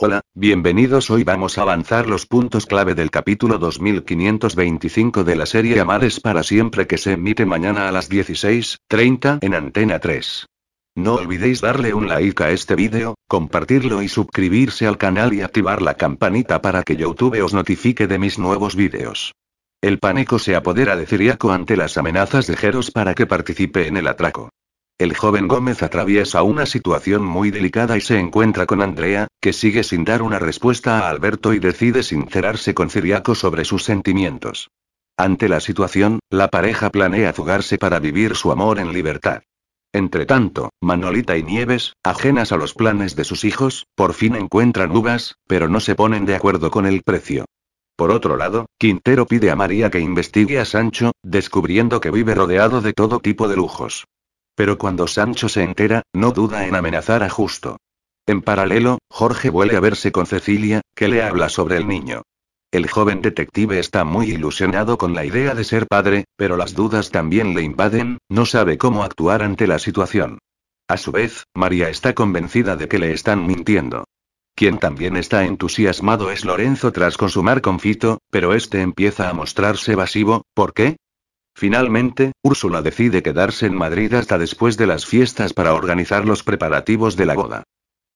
Hola, bienvenidos. Hoy vamos a avanzar los puntos clave del capítulo 2525 de la serie Amares para siempre que se emite mañana a las 16:30 en Antena 3. No olvidéis darle un like a este vídeo, compartirlo y suscribirse al canal y activar la campanita para que YouTube os notifique de mis nuevos vídeos. El pánico se apodera de Ciriaco ante las amenazas de Jeros para que participe en el atraco. El joven Gómez atraviesa una situación muy delicada y se encuentra con Andrea, que sigue sin dar una respuesta a Alberto y decide sincerarse con Ciriaco sobre sus sentimientos. Ante la situación, la pareja planea fugarse para vivir su amor en libertad. tanto, Manolita y Nieves, ajenas a los planes de sus hijos, por fin encuentran uvas, pero no se ponen de acuerdo con el precio. Por otro lado, Quintero pide a María que investigue a Sancho, descubriendo que vive rodeado de todo tipo de lujos. Pero cuando Sancho se entera, no duda en amenazar a Justo. En paralelo, Jorge vuelve a verse con Cecilia, que le habla sobre el niño. El joven detective está muy ilusionado con la idea de ser padre, pero las dudas también le invaden, no sabe cómo actuar ante la situación. A su vez, María está convencida de que le están mintiendo. Quien también está entusiasmado es Lorenzo tras consumar confito, pero este empieza a mostrarse evasivo, ¿por qué? Finalmente, Úrsula decide quedarse en Madrid hasta después de las fiestas para organizar los preparativos de la boda.